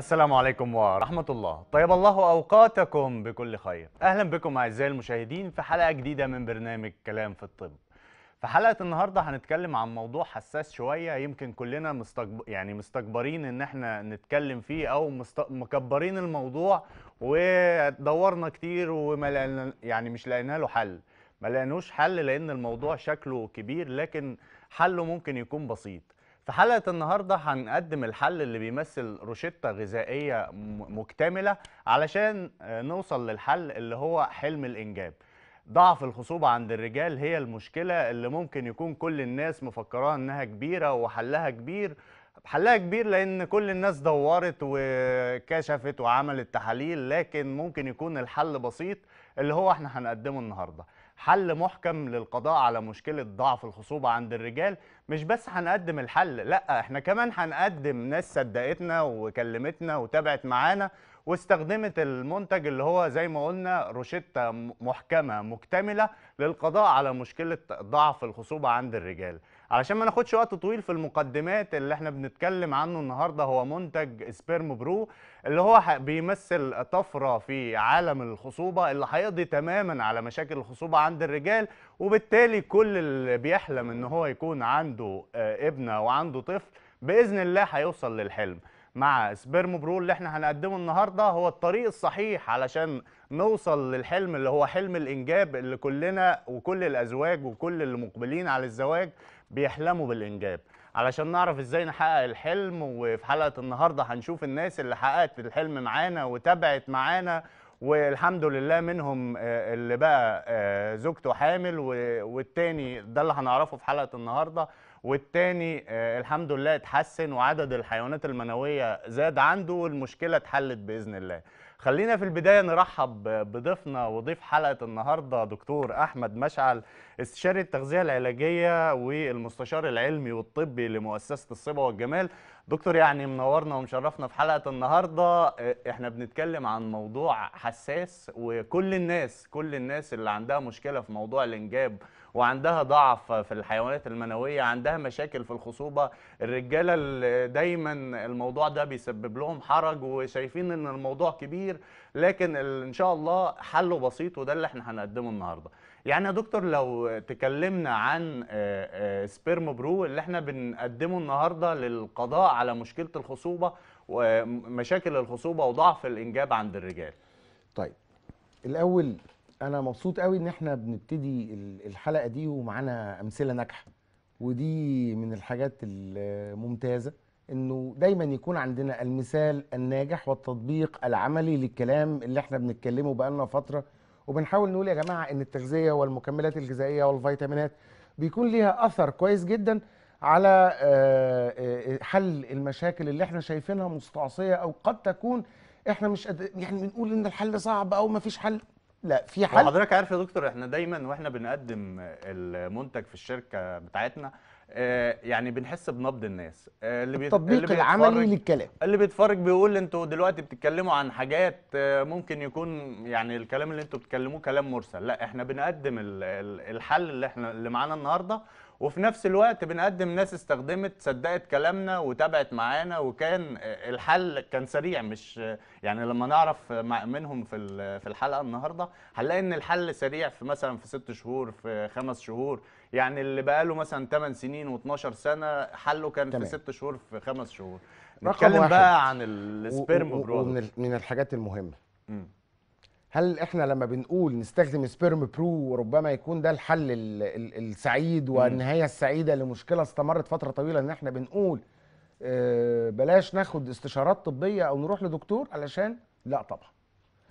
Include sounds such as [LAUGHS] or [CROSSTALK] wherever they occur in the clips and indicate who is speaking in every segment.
Speaker 1: السلام عليكم ورحمة الله طيب الله أوقاتكم بكل خير أهلا بكم أعزائي المشاهدين في حلقة جديدة من برنامج كلام في الطب في حلقة النهاردة هنتكلم عن موضوع حساس شوية يمكن كلنا مستكب... يعني مستكبرين ان احنا نتكلم فيه او مست... مكبرين الموضوع ودورنا كتير وما لقينا يعني مش لقينا له حل ما لقيناهوش حل لان الموضوع شكله كبير لكن حله ممكن يكون بسيط في حلقة النهاردة هنقدم الحل اللي بيمثل روشتة غذائية مكتملة علشان آه، نوصل للحل اللي هو حلم الإنجاب ضعف الخصوبة عند الرجال هي المشكلة اللي ممكن يكون كل الناس مفكراها إنها كبيرة وحلها كبير حلها كبير لأن كل الناس دورت وكشفت وعملت تحاليل لكن ممكن يكون الحل بسيط اللي هو احنا هنقدمه النهارده حل محكم للقضاء على مشكلة ضعف الخصوبة عند الرجال مش بس هنقدم الحل لا احنا كمان هنقدم ناس صدقتنا وكلمتنا وتابعت معانا واستخدمت المنتج اللي هو زي ما قلنا روشتة محكمة مكتملة للقضاء على مشكلة ضعف الخصوبة عند الرجال علشان ما ناخدش وقت طويل في المقدمات اللي احنا بنتكلم عنه النهارده هو منتج سبيرم برو اللي هو بيمثل طفره في عالم الخصوبه اللي هيقضي تماما على مشاكل الخصوبه عند الرجال وبالتالي كل اللي بيحلم ان هو يكون عنده آه، ابنه وعنده طفل باذن الله هيوصل للحلم مع سبيرم برو اللي احنا هنقدمه النهارده هو الطريق الصحيح علشان نوصل للحلم اللي هو حلم الانجاب اللي كلنا وكل الازواج وكل اللي مقبلين على الزواج بيحلموا بالانجاب علشان نعرف ازاي نحقق الحلم وفي حلقه النهارده هنشوف الناس اللي حققت الحلم معانا وتابعت معانا والحمد لله منهم آه، اللي بقى آه، زوجته حامل والتاني ده اللي هنعرفه في حلقه النهارده والتاني آه، الحمد لله اتحسن وعدد الحيوانات المنويه زاد عنده والمشكله اتحلت باذن الله خلينا في البداية نرحب بضيفنا وضيف حلقة النهاردة دكتور أحمد مشعل استشاري التغذية العلاجية والمستشار العلمي والطبي لمؤسسة الصبا والجمال دكتور يعني منورنا ومشرفنا في حلقة النهاردة احنا بنتكلم عن موضوع حساس وكل الناس كل الناس اللي عندها مشكلة في موضوع الإنجاب وعندها ضعف في الحيوانات المنويه عندها مشاكل في الخصوبه الرجاله دايما الموضوع ده بيسبب لهم حرج وشايفين ان الموضوع كبير لكن ان شاء الله حله بسيط وده اللي احنا هنقدمه النهارده يعني يا دكتور لو تكلمنا عن آه، آه، سبيرم برو اللي احنا بنقدمه النهارده للقضاء على مشكله الخصوبه ومشاكل الخصوبه وضعف الانجاب عند الرجال
Speaker 2: طيب الاول انا مبسوط قوي ان احنا بنبتدي الحلقه دي ومعانا امثله ناجحه ودي من الحاجات الممتازه انه دايما يكون عندنا المثال الناجح والتطبيق العملي للكلام اللي احنا بنتكلمه بقالنا فتره وبنحاول نقول يا جماعه ان التغذيه والمكملات الغذائيه والفيتامينات بيكون ليها اثر كويس جدا على آه، آه، حل المشاكل اللي احنا شايفينها مستعصيه او قد تكون احنا مش يعني بنقول ان الحل صعب او مفيش حل لا في حل
Speaker 1: حضرتك عارف يا دكتور احنا دايما واحنا بنقدم المنتج في الشركه بتاعتنا آه، يعني بنحس بنبض الناس آه، اللي التطبيق اللي العملي للكلام اللي بيتفرج بيقول انتوا دلوقتي بتتكلموا عن حاجات آه، ممكن يكون يعني الكلام اللي انتوا بتتكلموه كلام مرسل لا احنا بنقدم الحل اللي احنا اللي معانا النهارده وفي نفس الوقت بنقدم ناس استخدمت صدقت كلامنا وتابعت معانا وكان الحل كان سريع مش يعني لما نعرف منهم في في الحلقه النهارده هنلاقي ان الحل سريع في مثلا في ست شهور في خمس شهور يعني اللي بقاله مثلا 8 سنين و12 سنه حله كان تمام. في ست شهور في خمس شهور نتكلم بقى عن السبيرم برودكت
Speaker 2: من الحاجات المهمه م. هل احنا لما بنقول نستخدم سبيرم برو وربما يكون ده الحل السعيد والنهايه السعيده لمشكله استمرت فتره طويله ان احنا بنقول آه، بلاش ناخد استشارات طبيه او نروح لدكتور علشان لا طبعا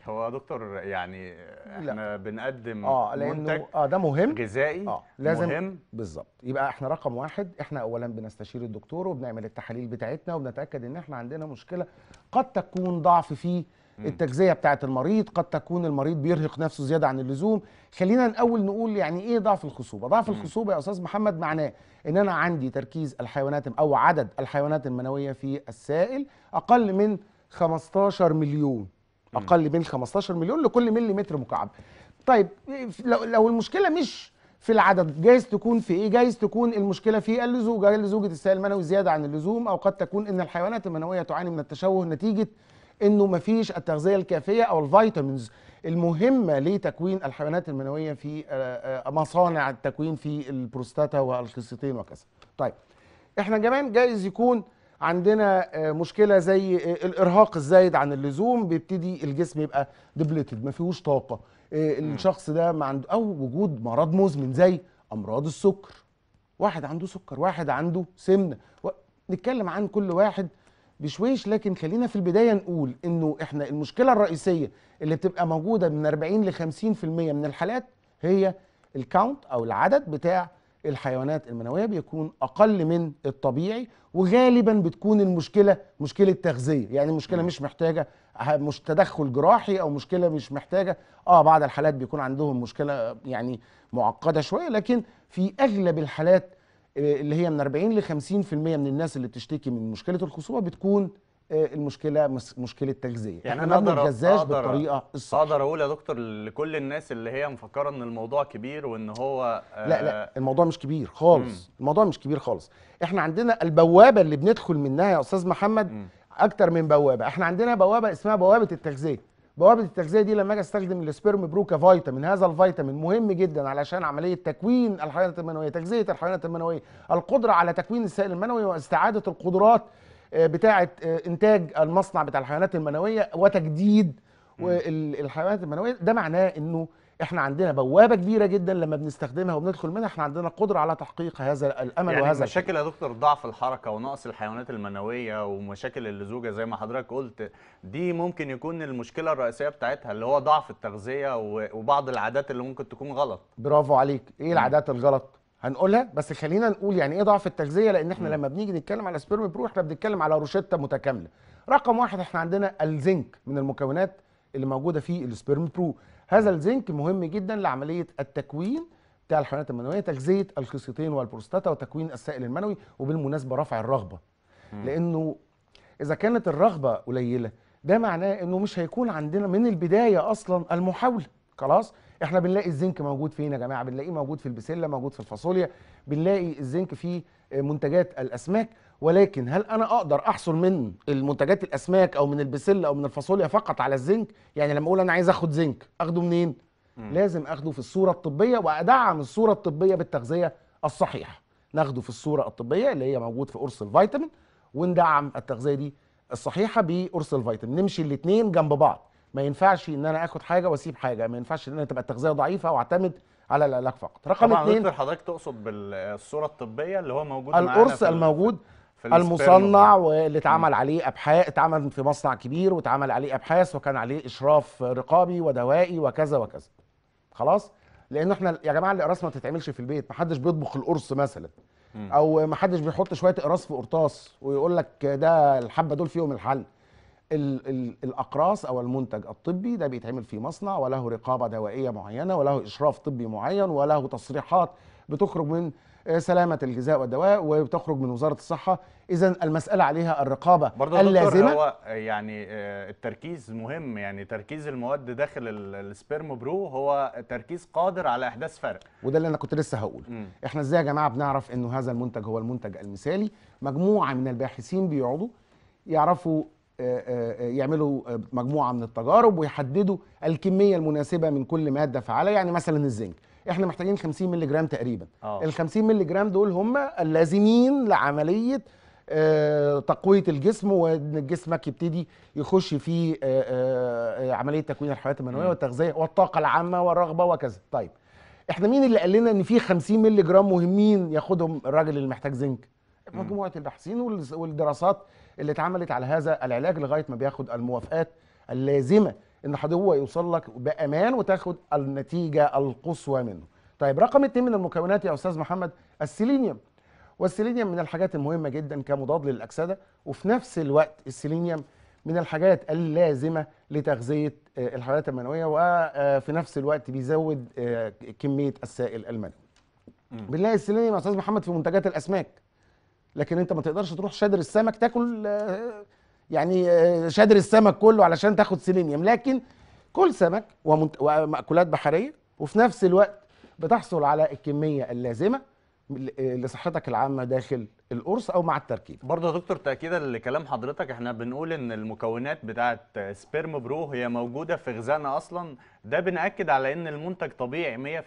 Speaker 1: هو دكتور يعني احنا لا. بنقدم آه منتج
Speaker 2: اه ده مهم
Speaker 1: غذائي آه لازم مهم
Speaker 2: بالظبط يبقى احنا رقم واحد احنا اولا بنستشير الدكتور وبنعمل التحاليل بتاعتنا وبنتاكد ان احنا عندنا مشكله قد تكون ضعف في التجزيه بتاعه المريض قد تكون المريض بيرهق نفسه زياده عن اللزوم خلينا الاول نقول يعني ايه ضعف الخصوبه ضعف الخصوبه يا استاذ محمد معناه ان انا عندي تركيز الحيوانات او عدد الحيوانات المنويه في السائل اقل من 15 مليون اقل من 15 مليون لكل متر مكعب طيب لو لو المشكله مش في العدد جايز تكون في ايه جايز تكون المشكله في اللزوجه لزوجه السائل المنوي زياده عن اللزوم او قد تكون ان الحيوانات المنويه تعاني من التشوه نتيجه انه ما فيش التغذيه الكافيه او الفيتامينز المهمه لتكوين الحيوانات المنويه في آه، آه، مصانع التكوين في البروستاتا والقصتين وكذا. طيب احنا كمان جايز يكون عندنا آه، مشكله زي الارهاق الزايد عن اللزوم بيبتدي الجسم يبقى ديبليتد ما فيهوش طاقه الشخص ده ما عنده او وجود مرض مزمن زي امراض السكر واحد عنده سكر واحد عنده سمنه نتكلم عن كل واحد بشويش لكن خلينا في البدايه نقول انه احنا المشكله الرئيسيه اللي بتبقى موجوده من 40 ل 50% من الحالات هي الكاونت او العدد بتاع الحيوانات المنويه بيكون اقل من الطبيعي وغالبا بتكون المشكله مشكله تغذيه يعني مشكله مش محتاجه مش تدخل جراحي او مشكله مش محتاجه اه بعض الحالات بيكون عندهم مشكله يعني معقده شويه لكن في اغلب الحالات آه، اللي هي من 40 ل 50% من الناس اللي بتشتكي من مشكله الخصوبه بتكون آه، المشكله مشكله تغذيه يعني انا اقدر ما بالطريقه
Speaker 1: الصح اقدر اقول يا دكتور لكل الناس اللي هي مفكره ان الموضوع كبير وان هو آه، لا لا
Speaker 2: الموضوع مش كبير خالص مم. الموضوع مش كبير خالص احنا عندنا البوابه اللي بندخل منها يا استاذ محمد مم. اكتر من بوابه احنا عندنا بوابه اسمها بوابه التغذيه بوابه التغذيه دي لما اجي استخدم السبرم برو كفيتامين هذا الفيتامين مهم جدا علشان عمليه تكوين الحيوانات المنويه تغذيه الحيوانات المنويه القدره على تكوين السائل المنوي واستعاده القدرات آه، بتاعه آه، انتاج المصنع بتاع الحيوانات المنويه وتجديد الحيوانات المنويه ده معناه انه احنا عندنا بوابه كبيره جدا لما بنستخدمها وبندخل منها احنا عندنا قدره على تحقيق هذا الامل يعني وهذا
Speaker 1: مشاكل يا دكتور ضعف الحركه ونقص الحيوانات المنويه ومشاكل اللزوجه زي ما حضرتك قلت دي ممكن يكون المشكله الرئيسيه بتاعتها اللي هو ضعف التغذيه وبعض العادات اللي ممكن تكون غلط
Speaker 2: برافو عليك ايه العادات الغلط هنقولها بس خلينا نقول يعني ايه ضعف التغذيه لان احنا م. لما بنيجي نتكلم على سبيرم برو احنا بنتكلم على روشته متكامله رقم واحد احنا عندنا الزنك من المكونات اللي موجوده في السبيرم برو هذا الزنك مهم جدا لعمليه التكوين بتاع الحيوانات المنويه تغذيه الخصيتين والبروستاتا وتكوين السائل المنوي وبالمناسبه رفع الرغبه لانه اذا كانت الرغبه قليله ده معناه انه مش هيكون عندنا من البدايه اصلا المحاوله خلاص احنا بنلاقي الزنك موجود فين يا جماعه بنلاقيه موجود في البسله موجود في الفاصوليا بنلاقي الزنك في منتجات الاسماك ولكن هل انا اقدر احصل من المنتجات الاسماك او من البسله او من الفاصوليا فقط على الزنك يعني لما اقول انا عايز اخد زنك اخده منين م. لازم اخده في الصوره الطبيه وادعم الصوره الطبيه بالتغذيه الصحيحه ناخده في الصوره الطبيه اللي هي موجود في قرص الفيتامين وندعم التغذيه دي الصحيحه بقرص الفيتامين نمشي الاثنين جنب بعض ما ينفعش ان انا اخد حاجه واسيب حاجه ما ينفعش ان انا تبقى التغذيه ضعيفه واعتمد على العلاج فقط رقم اثنين طبعا
Speaker 1: حضرتك تقصد بالصوره الطبيه اللي هو موجود القرص الموجود المصنع
Speaker 2: واللي اتعمل عليه ابحاث اتعمل في مصنع كبير واتعمل عليه ابحاث وكان عليه اشراف رقابي ودوائي وكذا وكذا خلاص لان احنا يا جماعه الاقراص ما بتتعملش في البيت ما حدش بيطبخ القرص مثلا او ما حدش بيحط شويه اقراص في قرطاس ويقول لك ده الحبه دول فيهم الحل الاقراص او المنتج الطبي ده بيتعمل في مصنع وله رقابه دوائيه معينه وله اشراف طبي معين وله تصريحات بتخرج من آه، سلامه الغذاء والدواء وتخرج من وزاره الصحه اذا المساله عليها الرقابه برضه اللازمه هو
Speaker 1: يعني آه، التركيز مهم يعني تركيز المواد داخل السبيرم برو هو تركيز قادر على احداث فرق
Speaker 2: وده اللي انا كنت لسه هقوله م. احنا ازاي يا جماعه بنعرف انه هذا المنتج هو المنتج المثالي مجموعه من الباحثين بيقعدوا يعرفوا آه، يعملوا مجموعه من التجارب ويحددوا الكميه المناسبه من كل ماده فعاله يعني مثلا الزنك احنا محتاجين 50 مللي جرام تقريبا أوه. ال 50 مللي جرام دول هم اللازمين لعمليه آه، تقويه الجسم وان جسمك يبتدي يخش في آه، آه، عمليه تكوين الحيوانات المنويه والتغذيه والطاقه العامه والرغبه وكذا طيب احنا مين اللي قال لنا ان في 50 مللي جرام مهمين ياخدهم الراجل اللي محتاج زنك مجموعه الباحثين والدراسات اللي اتعملت على هذا العلاج لغايه ما بياخد الموافقات اللازمه ان هو يوصل لك بامان وتاخد النتيجه القصوى منه. طيب رقم اتنين من المكونات يا استاذ محمد السيلينيوم. والسيلينيوم من الحاجات المهمه جدا كمضاد للاكسده وفي نفس الوقت السيلينيوم من الحاجات اللازمه لتغذيه آه، الحالات المنويه وفي آه، نفس الوقت بيزود آه، كميه السائل المنوي. بنلاقي السيلينيوم يا استاذ محمد في منتجات الاسماك. لكن انت ما تقدرش تروح شادر السمك تاكل يعني آه، شادر السمك كله علشان تاخد سيلينيوم لكن كل سمك ومأكولات بحريه وفي نفس الوقت بتحصل على الكميه اللازمه لصحتك العامه داخل القرص
Speaker 1: او مع التركيب برضه يا دكتور تاكيدا لكلام حضرتك احنا بنقول ان المكونات بتاعه سبيرم برو هي موجوده في غذائنا اصلا ده بناكد على ان المنتج طبيعي 100%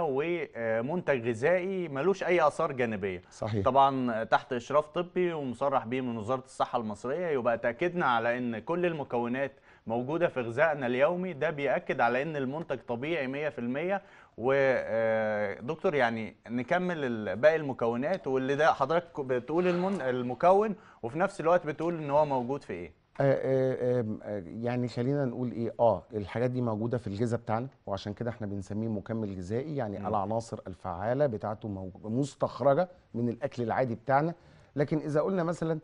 Speaker 1: ومنتج غذائي ملوش اي اثار جانبيه صحيح. طبعا تحت اشراف طبي ومصرح به من وزاره الصحه المصريه يبقى تاكدنا على ان كل المكونات موجوده في غذائنا اليومي ده بياكد على ان المنتج طبيعي 100% ودكتور آه، يعني نكمل باقي المكونات واللي ده حضرتك بتقول المكون وفي نفس الوقت بتقول ان هو موجود في ايه
Speaker 2: آه، آه، يعني خلينا نقول ايه اه الحاجات دي موجوده في الغذاء بتاعنا وعشان كده احنا بنسميه مكمل غذائي يعني م. العناصر الفعاله بتاعته مستخرجه من الاكل العادي بتاعنا لكن اذا قلنا مثلا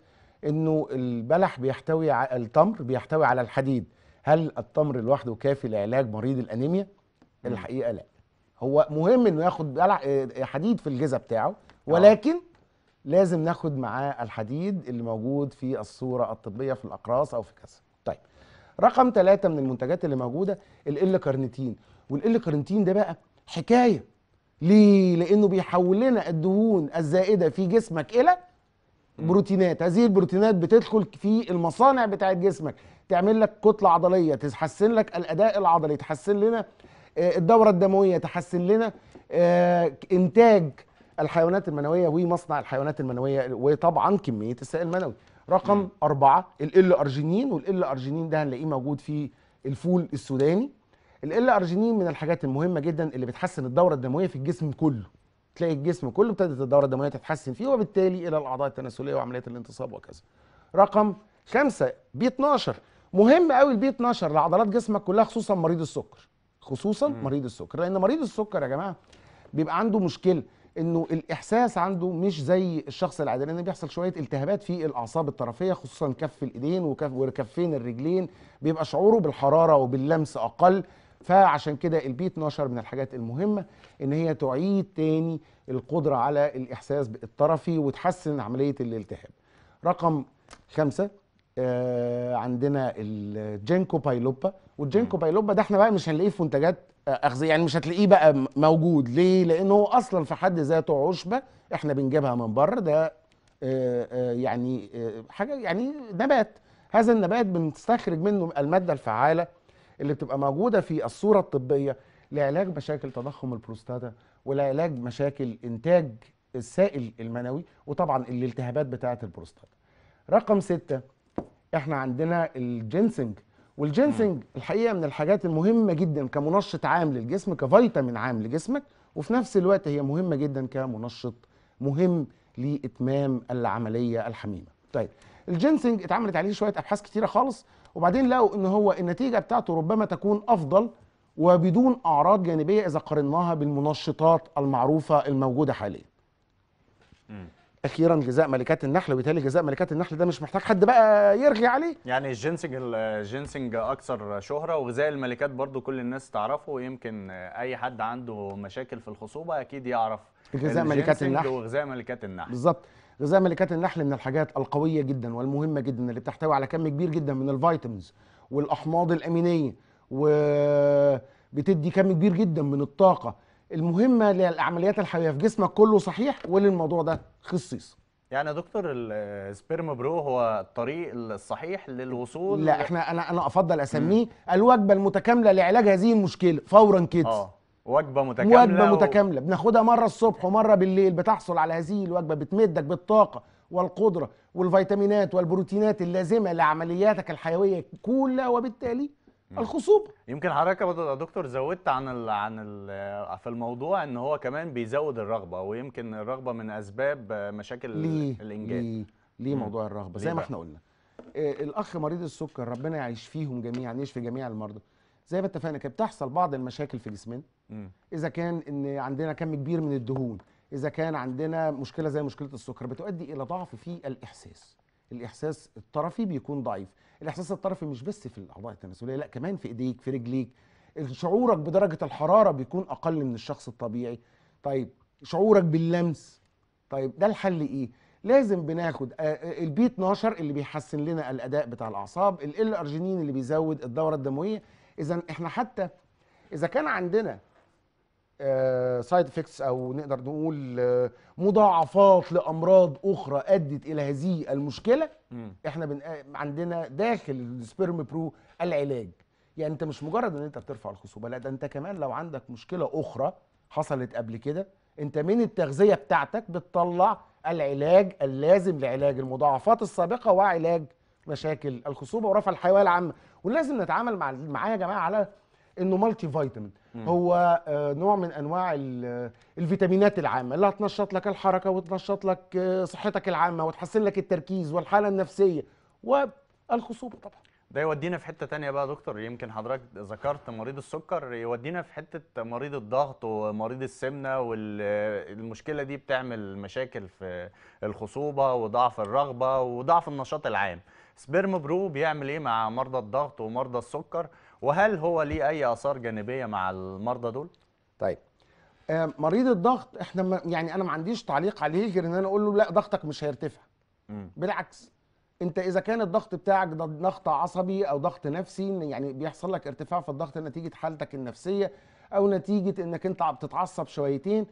Speaker 2: انه البلح بيحتوي على التمر بيحتوي على الحديد هل التمر لوحده كافي لعلاج مريض الانيميا الحقيقه لا هو مهم انه ياخد بلح آه، حديد في الجزء بتاعه آه. ولكن أوه. لازم ناخد معاه الحديد اللي موجود في الصوره الطبيه في الاقراص او في كذا طيب رقم ثلاثة من المنتجات اللي موجوده ال كارنيتين وال كارنيتين ده بقى حكايه ليه لانه بيحول لنا الدهون الزائده في جسمك الى بروتينات هذه البروتينات بتدخل في المصانع بتاعه جسمك تعمل لك كتله عضليه تحسن لك الاداء العضلي تحسن لنا آه، الدوره الدمويه تحسن لنا آه، انتاج الحيوانات المنويه ومصنع الحيوانات المنويه وطبعا كميه السائل المنوي رقم أربعة ال أرجينين والال أرجينين ده هنلاقيه موجود في الفول السوداني ال أرجينين من الحاجات المهمة جدا اللي بتحسن الدورة الدموية في الجسم كله تلاقي الجسم كله ابتدت الدوره الدمويه تتحسن فيه وبالتالي الى الاعضاء التناسليه وعمليات الانتصاب وكذا. رقم خمسه بي 12 مهم قوي البي 12 لعضلات جسمك كلها خصوصا مريض السكر. خصوصا مم. مريض السكر لان مريض السكر يا جماعه بيبقى عنده مشكله انه الاحساس عنده مش زي الشخص العادي لان بيحصل شويه التهابات في الاعصاب الطرفيه خصوصا كف الايدين وكف الرجلين بيبقى شعوره بالحراره وباللمس اقل فعشان كده البي 12 من الحاجات المهمه ان هي تعيد تاني القدره على الاحساس الطرفي وتحسن عمليه الالتهاب. رقم خمسه آه عندنا الجينكو بايلوبا والجينكو بايلوبا ده احنا بقى مش هنلاقيه في منتجات اغذيه يعني مش هتلاقيه بقى موجود ليه؟ لانه هو اصلا في حد ذاته عشبه احنا بنجيبها من بره ده آه آه يعني آه، حاجه يعني نبات هذا النبات بنستخرج منه الماده الفعاله اللي بتبقى موجوده في الصوره الطبيه لعلاج مشاكل تضخم البروستاتا ولعلاج مشاكل انتاج السائل المنوي وطبعا الالتهابات بتاعه البروستاتا. رقم ستة احنا عندنا الجينسنج والجينسنج الحقيقه من الحاجات المهمه جدا كمنشط عام للجسم كفيتامين عام لجسمك وفي نفس الوقت هي مهمه جدا كمنشط مهم لاتمام العمليه الحميمه. طيب الجينسنج اتعملت عليه شويه ابحاث كتيره خالص وبعدين لقوا ان هو النتيجه بتاعته ربما تكون افضل وبدون اعراض جانبيه اذا قارناها بالمنشطات المعروفه الموجوده حاليا اخيرا جزاء ملكات النحل وبالتالي جزاء ملكات النحل ده مش محتاج حد بقى يرغي عليه
Speaker 1: يعني الجينسنج الجينسنج اكثر شهره وغذاء الملكات برضو كل الناس تعرفه ويمكن اي حد عنده مشاكل في الخصوبه اكيد يعرف
Speaker 2: غذاء ملكات النحل وغذاء
Speaker 1: ملكات النحل
Speaker 2: بالظبط غذاء ملكات النحل من الحاجات القويه جدا والمهمه جدا اللي بتحتوي على كم كبير جدا من الفيتامينز والاحماض الامينيه وبتدي كم كبير جدا من الطاقه المهمه للعمليات الحيويه في جسمك كله صحيح وللموضوع ده خصيص
Speaker 1: يعني يا دكتور السبيرم برو هو الطريق الصحيح للوصول لا
Speaker 2: احنا انا انا افضل اسميه الوجبه المتكامله لعلاج هذه المشكله فورا كده آه.
Speaker 1: وجبه متكامله وجبه
Speaker 2: متكامله و... بناخدها مره الصبح ومره بالليل بتحصل على هذه الوجبه بتمدك بالطاقه والقدره والفيتامينات والبروتينات اللازمه لعملياتك الحيويه كلها وبالتالي الخصوبه
Speaker 1: يمكن حضرتك يا دكتور زودت عن الـ عن الـ في الموضوع ان هو كمان بيزود الرغبه ويمكن الرغبه من اسباب مشاكل ليه؟ الانجاب ليه,
Speaker 2: ليه موضوع الرغبه زي ما احنا قلنا آه، الاخ مريض السكر ربنا يعيش فيهم جميعا يشفي جميع المرضى زي ما اتفقنا كده بتحصل بعض المشاكل في جسمنا اذا كان ان عندنا كم كبير من الدهون اذا كان عندنا مشكله زي مشكله السكر بتؤدي الى ضعف في الاحساس الاحساس الطرفي بيكون ضعيف الاحساس الطرفي مش بس في الاعضاء التناسليه لا كمان في ايديك في رجليك شعورك بدرجه الحراره بيكون اقل من الشخص الطبيعي طيب شعورك باللمس طيب ده الحل ايه لازم بناخد آه، آه، البي 12 اللي بيحسن لنا الاداء بتاع الاعصاب الال ارجينين اللي بيزود الدوره الدمويه اذا احنا حتى اذا كان عندنا سايد آه، افكتس او نقدر نقول آه، مضاعفات لامراض اخرى ادت الى هذه المشكله احنا بن... آه، عندنا داخل السبيرم برو العلاج يعني انت مش مجرد ان انت بترفع الخصوبه لا ده انت كمان لو عندك مشكله اخرى حصلت قبل كده انت من التغذيه بتاعتك بتطلع العلاج اللازم لعلاج المضاعفات السابقه وعلاج مشاكل الخصوبه ورفع الحيويه العامه ولازم نتعامل مع معاه يا جماعه على انه مالتي فيتامين هو آه، نوع من انواع الفيتامينات العامه اللي هتنشط لك الحركه وتنشط لك آه، صحتك العامه وتحسن لك التركيز والحاله النفسيه والخصوبه طبعا
Speaker 1: ده يودينا في حته تانية بقى يا دكتور يمكن حضرتك ذكرت مريض السكر يودينا في حته مريض الضغط ومريض السمنه والمشكله دي بتعمل مشاكل في الخصوبه وضعف الرغبه وضعف النشاط العام سبيرم برو بيعمل ايه مع مرضى الضغط ومرضى السكر وهل هو ليه اي اثار جانبيه مع المرضى دول طيب
Speaker 2: آه، مريض الضغط احنا يعني انا ما عنديش تعليق عليه غير ان انا اقول له لا ضغطك مش هيرتفع م. بالعكس انت اذا كان الضغط بتاعك ضغط عصبي او ضغط نفسي يعني بيحصل لك ارتفاع في الضغط نتيجه حالتك النفسيه او نتيجه انك انت بتتعصب شويتين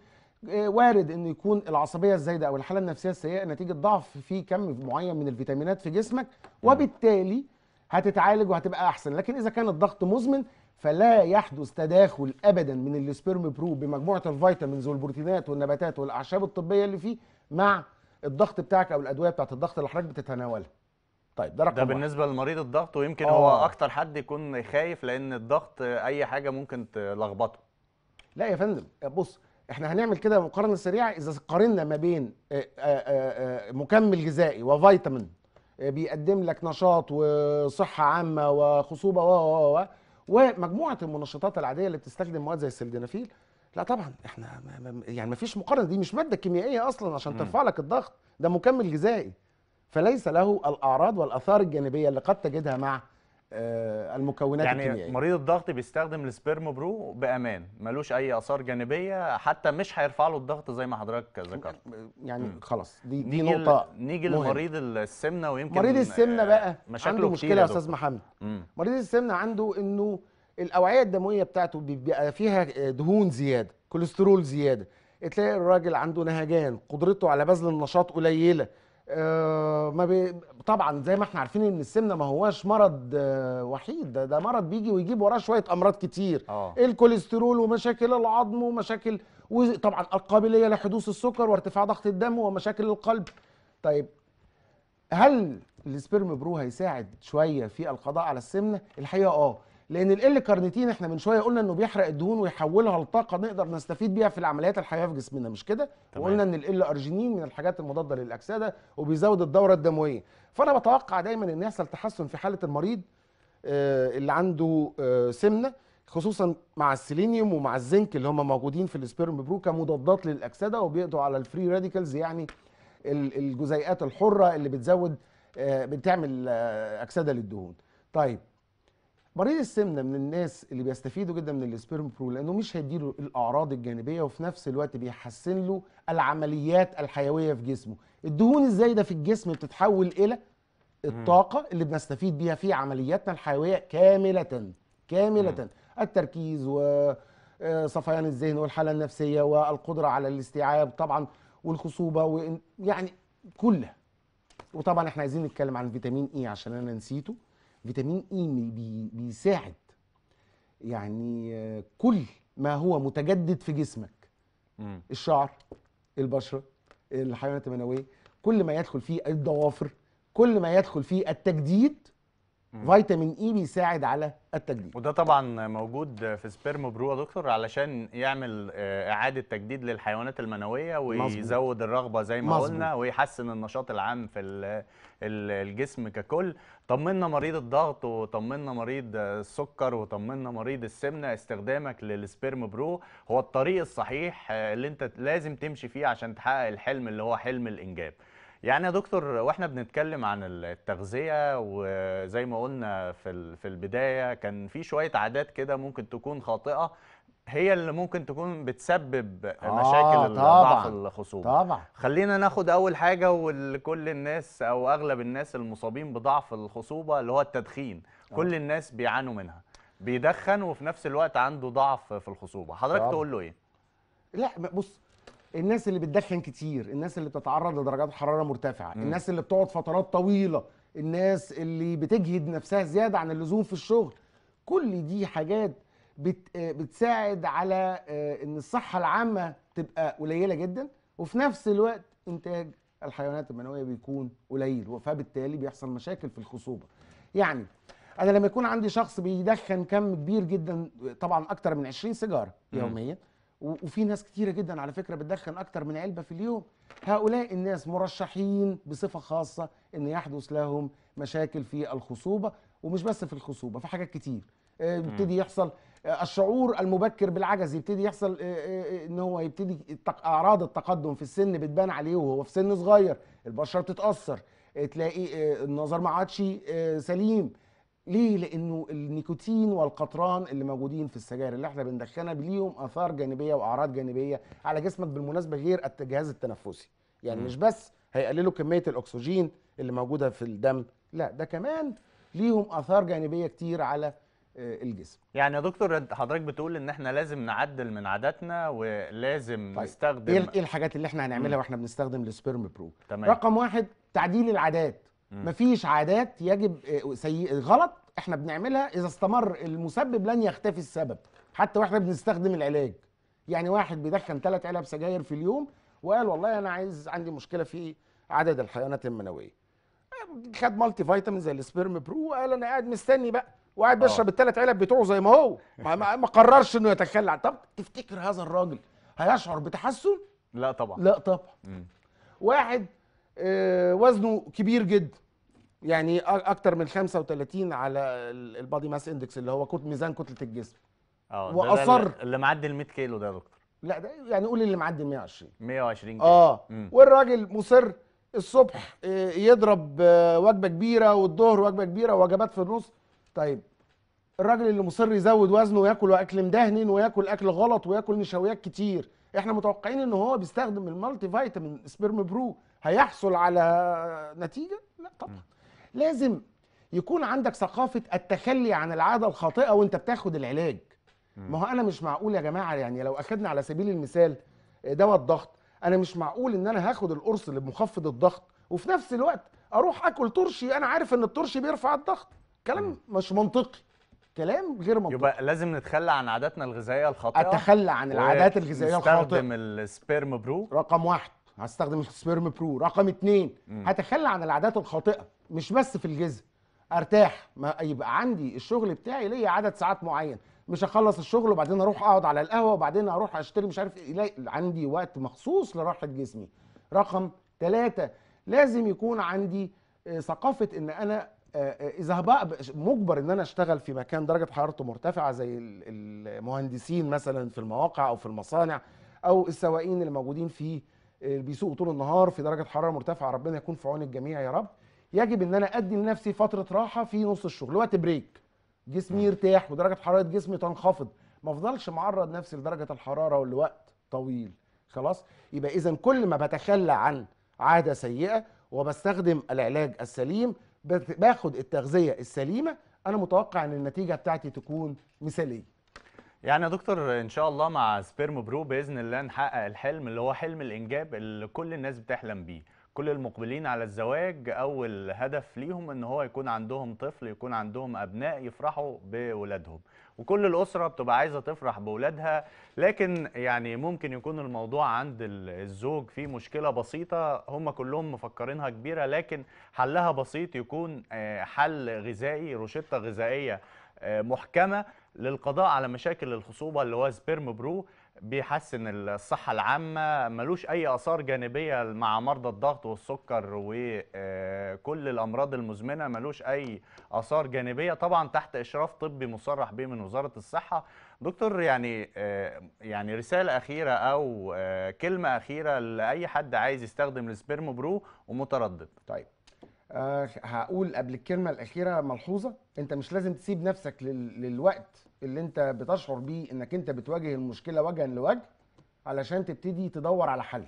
Speaker 2: آه، وارد انه يكون العصبيه الزايده او الحاله النفسيه السيئه نتيجه ضعف في كم معين من الفيتامينات في جسمك وبالتالي هتتعالج وهتبقى احسن لكن اذا كان الضغط مزمن فلا يحدث تداخل ابدا من السبيرم برو بمجموعه الفيتامينز والبروتينات والنباتات والاعشاب الطبيه اللي فيه مع الضغط بتاعك او الادويه بتاعت الضغط اللي حضرتك بتتناولها طيب ده رقم ده بالنسبه
Speaker 1: واحد. لمريض الضغط ويمكن أوه. هو آه. اكتر حد يكون خايف لان الضغط اي حاجه ممكن تلخبطه
Speaker 2: لا يا فندم بص احنا هنعمل كده مقارنه سريعه اذا قارنا ما بين آه، آه، آه، مكمل غذائي وفيتامين بيقدم لك نشاط وصحه عامه وخصوبه و و و ومجموعه المنشطات العاديه اللي بتستخدم مواد زي السلدينافيل لا طبعا احنا يعني ما فيش مقارنه دي مش ماده كيميائيه اصلا عشان ترفع لك الضغط ده مكمل غذائي فليس له الاعراض والاثار الجانبيه اللي قد تجدها مع آه، المكونات يعني الكيميائيه يعني مريض
Speaker 1: الضغط بيستخدم السبيرم برو بامان ملوش اي اثار جانبيه حتى مش هيرفع له الضغط زي ما حضرتك ذكرت يعني
Speaker 2: خلاص دي دي نقطه نيجي لمريض
Speaker 1: السمنه ويمكن مريض السمنه آه، بقى عنده مشكله يا استاذ
Speaker 2: محمد مريض السمنه عنده انه الاوعيه الدمويه بتاعته بيبقى فيها آه، دهون زياده كوليسترول زياده تلاقي الراجل عنده نهجان قدرته على بذل النشاط قليله آه، ما بي... طبعا زي ما احنا عارفين ان السمنه ما هواش مرض آه، وحيد ده, ده مرض بيجي ويجيب وراه شويه امراض كتير أوه. الكوليسترول ومشاكل العظم ومشاكل وطبعا القابليه لحدوث السكر وارتفاع ضغط الدم ومشاكل القلب طيب هل السبرم برو هيساعد شويه في القضاء على السمنه الحقيقه اه لان ال كارنيتين احنا من شويه قلنا انه بيحرق الدهون ويحولها لطاقه نقدر نستفيد بيها في العمليات الحيويه في جسمنا مش كده وقلنا ان ال ارجينين من الحاجات المضاده للاكسده وبيزود الدوره الدمويه فانا بتوقع دايما ان يحصل تحسن في حاله المريض آه، اللي عنده آه، سمنه خصوصا مع السيلينيوم ومع الزنك اللي هم موجودين في السبيرم برو كمضادات للاكسده وبيقضوا على الفري راديكلز يعني الجزيئات الحره اللي بتزود آه، بتعمل اكسده للدهون طيب مريض السمنه من الناس اللي بيستفيدوا جدا من السبيرم برو لانه مش هيديله الاعراض الجانبيه وفي نفس الوقت بيحسن له العمليات الحيويه في جسمه الدهون الزايده في الجسم بتتحول الى
Speaker 1: الطاقه
Speaker 2: اللي بنستفيد بيها في عملياتنا الحيويه كامله كامله التركيز وصفيان آه، الذهن والحاله النفسيه والقدره على الاستيعاب طبعا والخصوبه ويعني كلها وطبعا احنا عايزين نتكلم عن فيتامين اي عشان انا نسيته فيتامين اي e بيساعد يعني آه، كل ما هو متجدد في جسمك مم. الشعر البشره الحيوانات المنويه كل ما يدخل فيه الضوافر كل ما يدخل فيه التجديد فيتامين اي e بيساعد على
Speaker 1: التجديد وده طبعا موجود في سبيرم برو يا دكتور علشان يعمل آه، اعاده تجديد للحيوانات المنويه ويزود مزبوط. الرغبه زي ما مزبوط. قلنا ويحسن النشاط العام في الجسم ككل طمنا مريض الضغط وطمنا مريض السكر وطمنا مريض السمنه استخدامك للسبيرم برو هو الطريق الصحيح آه، اللي انت لازم تمشي فيه عشان تحقق الحلم اللي هو حلم الانجاب يعني يا دكتور واحنا بنتكلم عن التغذيه وزي ما قلنا في في البدايه كان في شويه عادات كده ممكن تكون خاطئه هي اللي ممكن تكون بتسبب آه مشاكل ضعف الخصوبه طبعا خلينا ناخد اول حاجه ولكل الناس او اغلب الناس المصابين بضعف الخصوبه اللي هو التدخين آه. كل الناس بيعانوا منها بيدخن وفي نفس الوقت عنده ضعف في الخصوبه حضرتك تقول له ايه
Speaker 2: لا بص الناس اللي بتدخن كتير الناس اللي بتتعرض لدرجات حراره مرتفعه م. الناس اللي بتقعد فترات طويله الناس اللي بتجهد نفسها زياده عن اللزوم في الشغل كل دي حاجات بت بتساعد على آه، ان الصحه العامه تبقى قليله جدا وفي نفس الوقت انتاج الحيوانات المنويه بيكون قليل فبالتالي بيحصل مشاكل في الخصوبه يعني انا لما يكون عندي شخص بيدخن كم كبير جدا طبعا اكتر من 20 سيجاره يوميا وفي ناس كتيره جدا على فكره بتدخن اكتر من علبه في اليوم هؤلاء الناس مرشحين بصفه خاصه ان يحدث لهم مشاكل في الخصوبه ومش بس في الخصوبه في حاجات كتير آه، يبتدي يحصل آه، الشعور المبكر بالعجز يبتدي يحصل آه، ان هو يبتدي اعراض التقدم في السن بتبان عليه وهو في سن صغير البشره بتتاثر تلاقي النظر ما عادش سليم ليه؟ لانه النيكوتين والقطران اللي موجودين في السجاير اللي احنا بندخنها ليهم اثار جانبيه واعراض جانبيه على جسمك بالمناسبه غير الجهاز التنفسي يعني مش بس هيقللوا كميه الاكسجين اللي موجوده في الدم لا ده كمان ليهم اثار جانبيه كتير على
Speaker 1: آه، الجسم يعني يا دكتور حضرتك بتقول ان احنا لازم نعدل من عاداتنا ولازم طيب. نستخدم ايه, إيه
Speaker 2: الحاجات اللي احنا هنعملها واحنا بنستخدم السبيرم برو تمام. رقم واحد تعديل العادات مفيش عادات يجب آه، سي... غلط احنا بنعملها اذا استمر المسبب لن يختفي السبب حتى واحنا بنستخدم العلاج يعني واحد بيدخن ثلاث علب سجاير في اليوم وقال والله انا عايز عندي مشكله في عدد الحيوانات المنويه خد مالتي فيتامين زي السبيرم برو وقال انا قاعد مستني بقى وقاعد بيشرب الثلاث آه. علب بتوعه زي ما هو ما, ما قررش انه يتخلى طب تفتكر هذا الراجل هيشعر بتحسن
Speaker 1: لا طبعا لا
Speaker 2: طبعا واحد آه، وزنه كبير جدا يعني اكتر من 35 على البادي ماس اندكس اللي هو ميزان كتله الجسم
Speaker 1: اه واصر اللي معدي ال 100 كيلو ده يا دكتور
Speaker 2: لا ده يعني قول اللي معدي 120
Speaker 1: 120 كيلو اه مم.
Speaker 2: والراجل مصر الصبح آه، يضرب آه، وجبه كبيره والظهر وجبه كبيره وجبات في النص طيب الراجل اللي مصر يزود وزنه وياكل اكل مدهن وياكل اكل غلط وياكل نشويات كتير احنا متوقعين ان هو بيستخدم المالتي فيتامين سبيرم برو هيحصل على نتيجه لا طبعا لازم يكون عندك ثقافه التخلي عن العاده الخاطئه وانت بتاخد العلاج ما هو انا مش معقول يا جماعه يعني لو اخدنا على سبيل المثال دواء الضغط انا مش معقول ان انا هاخد القرص اللي بمخفض الضغط وفي نفس الوقت اروح اكل ترشي انا عارف ان الترشي بيرفع الضغط كلام مش منطقي
Speaker 1: كلام غير منطقي يبقى لازم نتخلى عن عاداتنا الغذائيه الخاطئه اتخلى عن العادات الغذائيه الخاطئه نستخدم السبيرم برو رقم واحد هستخدم السبيرم برو رقم اتنين هتخلى
Speaker 2: عن العادات الخاطئه مش بس في الجزء ارتاح ما يبقى عندي الشغل بتاعي ليا عدد ساعات معين مش هخلص الشغل وبعدين اروح اقعد على القهوه وبعدين اروح اشتري مش عارف ايه عندي وقت مخصوص لراحه جسمي رقم ثلاثة لازم يكون عندي آه، ثقافه ان انا آه، آه، اذا بقى مجبر ان انا اشتغل في مكان درجه حرارته مرتفعه زي المهندسين مثلا في المواقع او في المصانع او السواقين اللي موجودين في بيسوقوا طول النهار في درجه حراره مرتفعه ربنا يكون في عون الجميع يا رب يجب ان انا ادي لنفسي فتره راحه في نص الشغل وقت بريك جسمي يرتاح ودرجه حراره جسمي تنخفض ما افضلش معرض نفسي لدرجه الحراره ولوقت طويل خلاص يبقى اذا كل ما بتخلى عن عاده سيئه وبستخدم العلاج السليم باخد التغذيه السليمه انا متوقع ان النتيجه بتاعتي تكون مثاليه
Speaker 1: يعني يا دكتور ان شاء الله مع سبيرم برو باذن الله نحقق الحلم اللي هو حلم الانجاب اللي كل الناس بتحلم بيه كل المقبلين على الزواج اول هدف ليهم ان هو يكون عندهم طفل يكون عندهم ابناء يفرحوا باولادهم وكل الاسره بتبقى عايزه تفرح باولادها لكن يعني ممكن يكون الموضوع عند الزوج فيه مشكله بسيطه هم كلهم مفكرينها كبيره لكن حلها بسيط يكون آه، حل غذائي روشته غذائيه آه، محكمه للقضاء على مشاكل الخصوبه اللي هو سبيرم برو بيحسن الصحه العامه ملوش اي اثار جانبيه مع مرضى الضغط والسكر وكل آه، الامراض المزمنه ملوش اي اثار جانبيه طبعا تحت اشراف طبي مصرح به من وزاره الصحه دكتور يعني آه، يعني رساله اخيره او كلمه اخيره لاي حد عايز يستخدم السبيرم برو ومتردد طيب
Speaker 2: آه هقول قبل الكلمه الاخيره ملحوظه انت مش لازم تسيب نفسك لل... للوقت اللي انت بتشعر بيه انك انت بتواجه المشكله وجها لوجه علشان تبتدي تدور على حل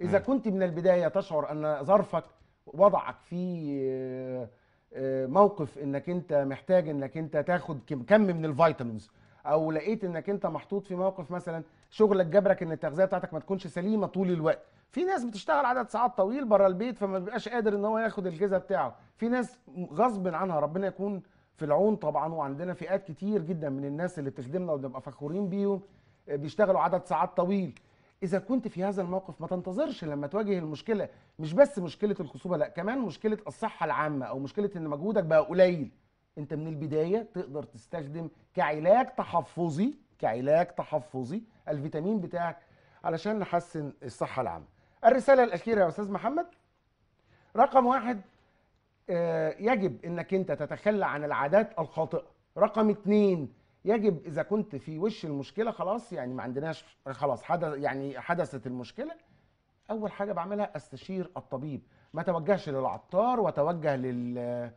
Speaker 2: اذا كنت من البدايه تشعر ان ظرفك وضعك في آه، آه، موقف انك انت محتاج انك انت تاخد كم من الفيتامينز او لقيت انك انت محطوط في موقف مثلا شغلك جبرك ان التغذيه بتاعتك ما تكونش سليمه طول الوقت في ناس بتشتغل عدد ساعات طويل بره البيت فما بيبقاش قادر ان هو ياخد الجيزه بتاعه في ناس غصب عنها ربنا يكون في العون طبعا وعندنا فئات كتير جدا من الناس اللي بتخدمنا وبنبقى فخورين بيهم آه، بيشتغلوا عدد ساعات طويل اذا كنت في هذا الموقف ما تنتظرش لما تواجه المشكله مش بس مشكله الخصوبه لا كمان مشكله الصحه العامه او مشكله ان مجهودك بقى قليل انت من البدايه تقدر تستخدم كعلاج تحفظي كعلاج تحفظي الفيتامين بتاعك علشان نحسن الصحه العامه الرساله الاخيره يا استاذ محمد رقم واحد آه، يجب انك انت تتخلى عن العادات الخاطئه رقم اتنين يجب اذا كنت في وش المشكله خلاص يعني ما عندناش خلاص حدث يعني حدثت المشكله اول حاجه بعملها استشير الطبيب ما توجهش للعطار وتوجه لل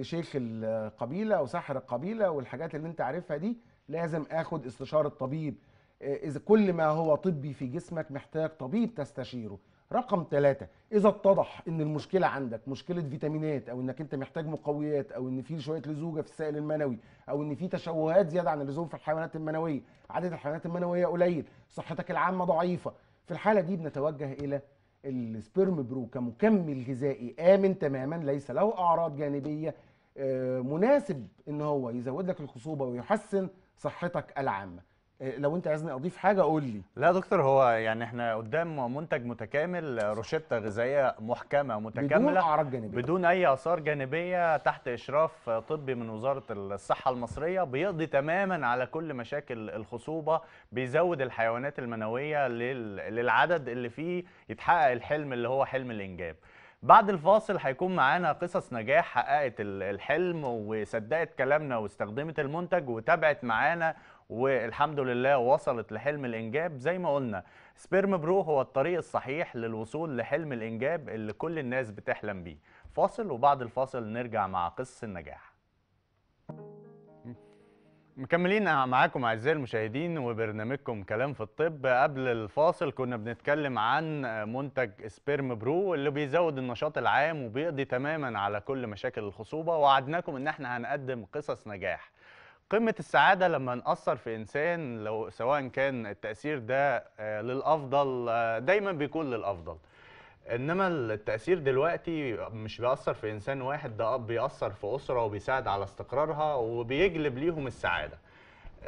Speaker 2: لشيخ القبيله وساحر القبيله والحاجات اللي انت عارفها دي لازم اخد استشاره طبيب إذا كل ما هو طبي في جسمك محتاج طبيب تستشيره رقم ثلاثة إذا اتضح إن المشكلة عندك مشكلة فيتامينات أو إنك أنت محتاج مقويات أو إن في شوية لزوجة في السائل المنوي أو إن في تشوهات زيادة عن اللزوم في الحيوانات المنوية عدد الحيوانات المنوية قليل صحتك العامة ضعيفة في الحالة دي بنتوجه إلى السبيرم برو كمكمل غذائي آمن تماما ليس له أعراض جانبية آه، مناسب إن هو يزود لك الخصوبة ويحسن صحتك العامة إيه، لو انت عايزني اضيف حاجه قول لي
Speaker 1: لا دكتور هو يعني احنا قدام منتج متكامل روشته غذائيه محكمه متكامله بدون اعراض جانبيه بدون اي اثار جانبيه تحت اشراف طبي من وزاره الصحه المصريه بيقضي تماما على كل مشاكل الخصوبه بيزود الحيوانات المنويه للعدد اللي فيه يتحقق الحلم اللي هو حلم الانجاب بعد الفاصل هيكون معانا قصص نجاح حققت الحلم وصدقت كلامنا واستخدمت المنتج وتابعت معانا والحمد لله وصلت لحلم الانجاب زي ما قلنا سبيرم برو هو الطريق الصحيح للوصول لحلم الانجاب اللي كل الناس بتحلم بيه فاصل وبعد الفاصل نرجع مع قصه النجاح مكملين معاكم اعزائي المشاهدين وبرنامجكم كلام في الطب قبل الفاصل كنا بنتكلم عن منتج سبيرم برو اللي بيزود النشاط العام وبيقضي تماما على كل مشاكل الخصوبه وعدناكم ان احنا هنقدم قصص نجاح قمة السعادة لما نأثر في إنسان لو سواء كان التأثير ده آه، للأفضل آه، دايما بيكون للأفضل إنما التأثير دلوقتي مش بيأثر في إنسان واحد ده بيأثر في أسرة وبيساعد على استقرارها وبيجلب ليهم السعادة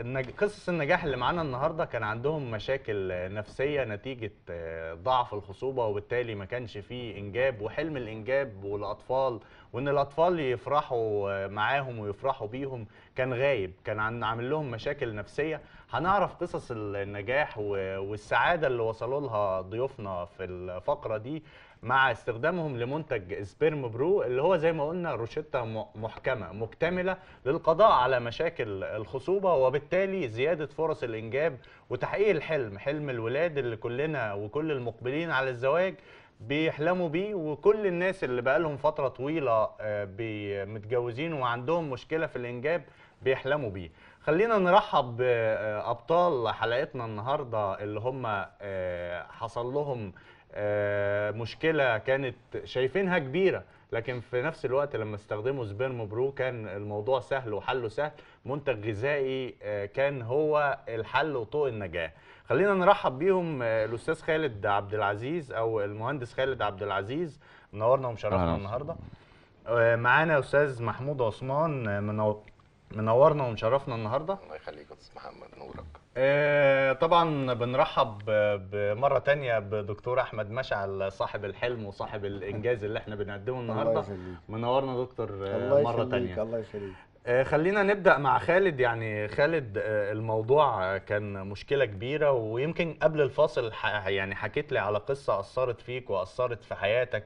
Speaker 1: النج... قصص النجاح اللي معانا النهارده كان عندهم مشاكل نفسيه نتيجه آه، ضعف الخصوبه وبالتالي ما كانش فيه انجاب وحلم الانجاب والاطفال وان الاطفال يفرحوا آه، معاهم ويفرحوا بيهم كان غايب كان عامل لهم مشاكل نفسيه هنعرف قصص النجاح والسعاده اللي وصلوا لها ضيوفنا في الفقره دي مع استخدامهم لمنتج سبيرم برو اللي هو زي ما قلنا روشتة محكمة مكتملة للقضاء على مشاكل الخصوبة وبالتالي زيادة فرص الإنجاب وتحقيق الحلم حلم الولاد اللي كلنا وكل المقبلين على الزواج بيحلموا بيه وكل الناس اللي بقالهم فترة طويلة آه، متجوزين وعندهم مشكلة في الإنجاب بيحلموا بيه خلينا نرحب بأبطال آه، حلقتنا النهاردة اللي هم آه، حصل لهم آه، مشكله كانت شايفينها كبيره لكن في نفس الوقت لما استخدموا سبير برو كان الموضوع سهل وحله سهل منتج غذائي آه، كان هو الحل وطوق النجاه خلينا نرحب بيهم آه، الاستاذ خالد عبد العزيز او المهندس خالد عبد العزيز منورنا ومشرفنا النهارده معانا استاذ محمود عثمان منورنا ومشرفنا النهارده الله يخليك يا استاذ محمد نورك آه، طبعا بنرحب بمره تانية بدكتور احمد مشعل صاحب الحلم وصاحب الانجاز اللي احنا بنقدمه النهارده منورنا دكتور آه، الله مره تانية الله يخليك يخليك آه، خلينا نبدا مع خالد يعني خالد الموضوع كان مشكله كبيره ويمكن قبل الفاصل يعني حكيت لي على قصه اثرت فيك واثرت في حياتك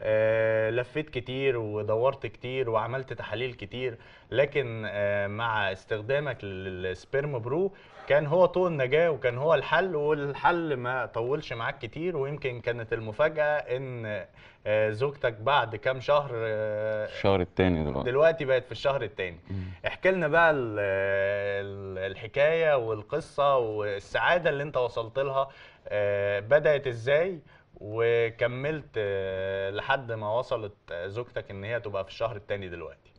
Speaker 1: آه، لفيت كتير ودورت كتير وعملت تحاليل كتير لكن آه، مع استخدامك للسبيرم برو كان هو طول النجاه وكان هو الحل والحل ما طولش معاك كتير ويمكن كانت المفاجاه ان آه، زوجتك بعد كام شهر الشهر
Speaker 3: الثاني دلوقتي دلوقتي
Speaker 1: بقت في الشهر الثاني احكي لنا بقى الحكايه والقصه والسعاده اللي انت وصلت لها بدات ازاي وكملت آه، لحد ما وصلت آه، زوجتك ان هي تبقى في الشهر الثاني دلوقتي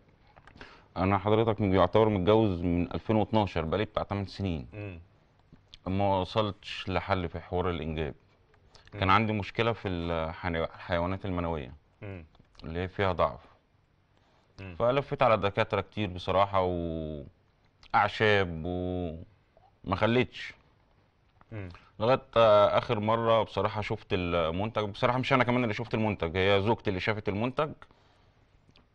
Speaker 3: انا حضرتك يعتبر متجوز من 2012 بقالي بتاع 8 سنين ما وصلتش لحل في حوار الانجاب م. كان عندي مشكله في الحيوانات المنويه م. اللي هي فيها ضعف م. فلفيت على دكاتره كتير بصراحه واعشاب وما خليتش لغايه اخر مره بصراحه شفت المنتج بصراحه مش انا كمان اللي شفت المنتج هي زوجتي اللي شافت المنتج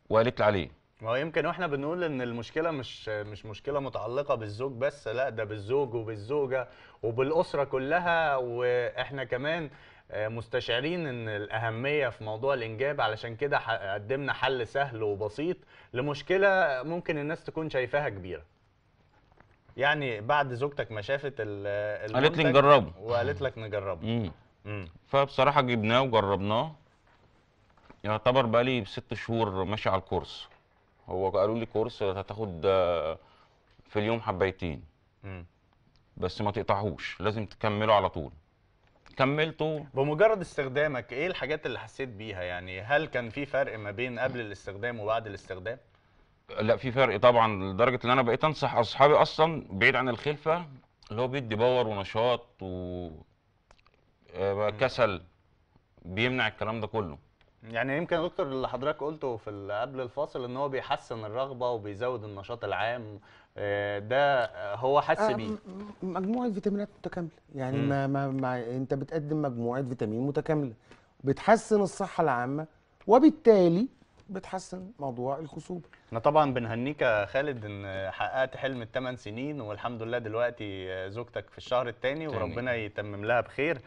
Speaker 3: وقالت لي عليه
Speaker 1: ما هو يمكن واحنا بنقول ان المشكله مش مش مشكله متعلقه بالزوج بس لا ده بالزوج وبالزوجه وبالاسره كلها واحنا كمان مستشعرين ان الاهميه في موضوع الانجاب علشان كده قدمنا حل سهل وبسيط لمشكله ممكن الناس تكون شايفاها كبيره يعني بعد زوجتك ما شافت قالت لي نجربه وقالت لك نجربه امم
Speaker 3: فبصراحه جبناه وجربناه يعتبر بقى لي ست شهور ماشي على الكورس هو قالوا لي كورس هتاخد آه، في اليوم حبايتين امم بس ما تقطعهوش لازم تكمله على طول
Speaker 1: كملته بمجرد استخدامك ايه الحاجات اللي حسيت بيها يعني هل كان في فرق ما بين قبل الاستخدام وبعد الاستخدام
Speaker 3: لا في فرق طبعا لدرجه ان انا بقيت انصح اصحابي اصلا بعيد عن الخلفه اللي هو بيدي باور ونشاط و آه، كسل بيمنع الكلام ده كله
Speaker 1: يعني يمكن يا دكتور اللي حضرتك قلته في قبل الفاصل ان هو بيحسن الرغبه وبيزود النشاط العام آه، ده هو حس آه، بيه
Speaker 2: مجموعه فيتامينات متكامله يعني ما, ما, ما انت بتقدم مجموعه فيتامين متكامله بتحسن الصحه العامه وبالتالي بتحسن موضوع الخصوبه
Speaker 1: احنا طبعا بنهنيك يا خالد ان حققت حلم الثمان سنين والحمد لله دلوقتي زوجتك في الشهر الثاني وربنا يتمم لها بخير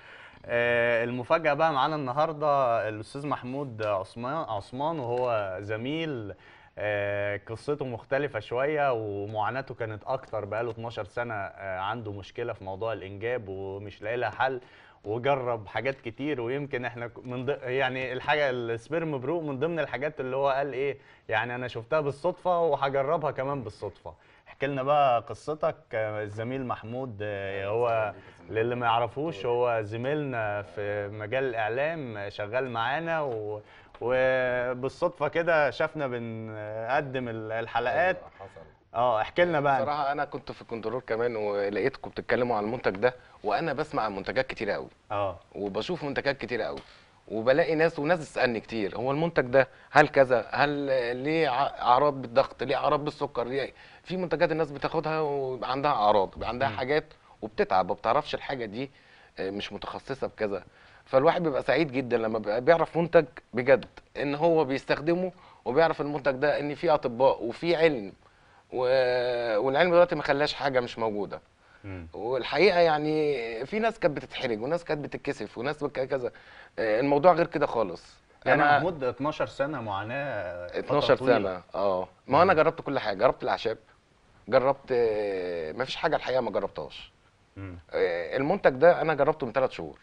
Speaker 1: آه، المفاجاه بقى معانا النهارده الاستاذ محمود عثمان عثمان وهو زميل آه، قصته مختلفه شويه ومعاناته كانت اكتر بقاله 12 سنه آه، عنده مشكله في موضوع الانجاب ومش لاقي لها حل وجرب حاجات كتير ويمكن احنا من ض... يعني الحاجه السبيرم برو من ضمن الحاجات اللي هو قال ايه يعني انا شفتها بالصدفه وهجربها كمان بالصدفه احكي لنا بقى قصتك الزميل محمود هو للي ما يعرفوش هو زميلنا في مجال الاعلام شغال معانا و... وبالصدفه كده شافنا بنقدم الحلقات أيوة، حصل اه احكي
Speaker 4: لنا بقى بصراحه انا كنت في الكنترول كمان ولقيتكم بتتكلموا عن المنتج ده وانا بسمع عن منتجات كتير قوي اه وبشوف منتجات كتير قوي وبلاقي ناس وناس تسالني كتير هو المنتج ده هل كذا هل ليه اعراض بالضغط ليه اعراض بالسكر ليه في منتجات الناس بتاخدها وعندها اعراض عندها حاجات وبتتعب ما بتعرفش الحاجه دي آه، مش متخصصه بكذا فالواحد بيبقى سعيد جدا لما بيعرف منتج بجد ان هو بيستخدمه وبيعرف المنتج ده ان في اطباء وفي علم والعلم دلوقتي ما خلاش حاجه مش موجوده والحقيقه يعني في ناس كانت بتتحرج وناس كانت بتتكسف وناس كذا الموضوع غير كده خالص يعني أنا محمود
Speaker 1: 12 سنه معاناه 12 طويل. سنه اه
Speaker 4: ما انا جربت كل حاجه جربت الاعشاب جربت ما فيش حاجه الحقيقه ما جربتهاش آه، المنتج ده انا جربته من ثلاث شهور